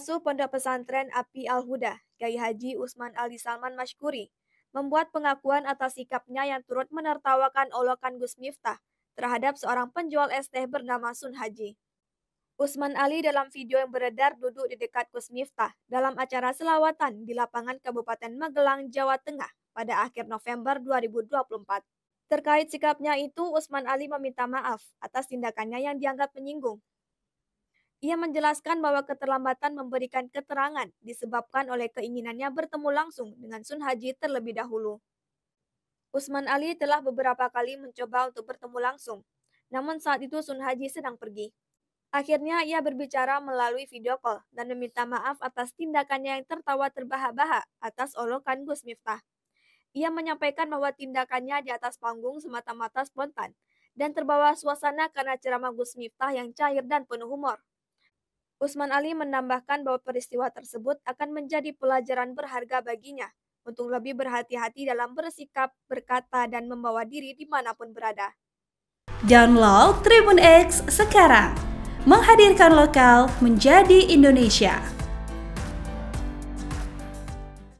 Pengasuh Pondok Pesantren Api Al-Huda, Kiai Haji Usman Ali Salman Mashkuri, membuat pengakuan atas sikapnya yang turut menertawakan olokan Gus Miftah terhadap seorang penjual es teh bernama Sun Haji. Usman Ali dalam video yang beredar duduk di dekat Gus Miftah dalam acara selawatan di lapangan Kabupaten Magelang, Jawa Tengah pada akhir November 2024. Terkait sikapnya itu, Usman Ali meminta maaf atas tindakannya yang dianggap menyinggung ia menjelaskan bahwa keterlambatan memberikan keterangan disebabkan oleh keinginannya bertemu langsung dengan Sun Haji terlebih dahulu. Usman Ali telah beberapa kali mencoba untuk bertemu langsung, namun saat itu Sun Haji sedang pergi. Akhirnya ia berbicara melalui video call dan meminta maaf atas tindakannya yang tertawa terbahak-bahak atas olokan Gus Miftah. Ia menyampaikan bahwa tindakannya di atas panggung semata-mata spontan dan terbawa suasana karena ceramah Gus Miftah yang cair dan penuh humor. Usman Ali menambahkan bahwa peristiwa tersebut akan menjadi pelajaran berharga baginya untuk lebih berhati-hati dalam bersikap, berkata, dan membawa diri dimanapun berada. Download Tribun X sekarang, menghadirkan lokal menjadi Indonesia.